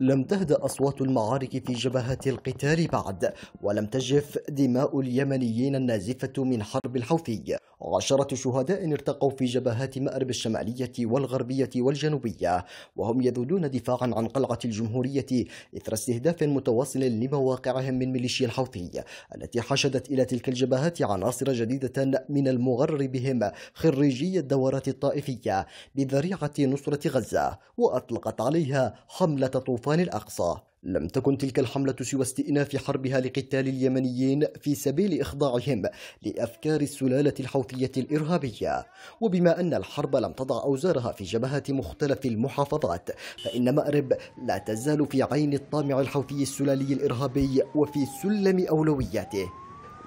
لم تهدأ أصوات المعارك في جبهات القتال بعد ولم تجف دماء اليمنيين النازفة من حرب الحوثي عشرة شهداء ارتقوا في جبهات مأرب الشمالية والغربية والجنوبية وهم يذودون دفاعا عن قلعة الجمهورية إثر استهداف متواصل لمواقعهم من ميليشيا الحوثي التي حشدت إلى تلك الجبهات عناصر جديدة من المغرر بهم خريجي الدورات الطائفية بذريعة نصرة غزة وأطلقت عليها حملة طوفان الأقصى لم تكن تلك الحملة سوى استئناف حربها لقتال اليمنيين في سبيل إخضاعهم لأفكار السلالة الحوثية الإرهابية وبما أن الحرب لم تضع أوزارها في جبهات مختلف المحافظات فإن مأرب لا تزال في عين الطامع الحوثي السلالي الإرهابي وفي سلم أولوياته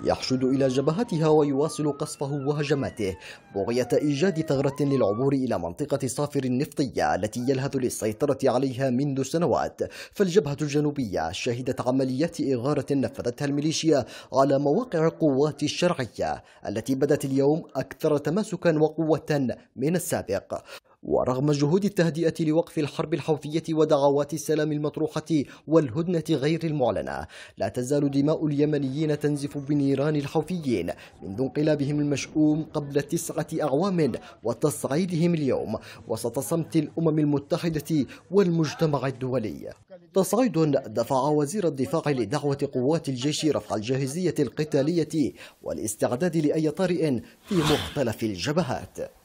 يحشد إلى جبهتها ويواصل قصفه وهجماته بغية إيجاد ثغرة للعبور إلى منطقة صافر النفطية التي يلهث للسيطرة عليها منذ سنوات فالجبهة الجنوبية شهدت عمليات إغارة نفذتها الميليشيا على مواقع القوات الشرعية التي بدت اليوم أكثر تماسكا وقوة من السابق ورغم جهود التهدئة لوقف الحرب الحوثية ودعوات السلام المطروحة والهدنة غير المعلنة لا تزال دماء اليمنيين تنزف بنيران الحوثيين منذ انقلابهم المشؤوم قبل تسعة أعوام وتصعيدهم اليوم وسط صمت الأمم المتحدة والمجتمع الدولي تصعيد دفع وزير الدفاع لدعوة قوات الجيش رفع الجاهزية القتالية والاستعداد لأي طارئ في مختلف الجبهات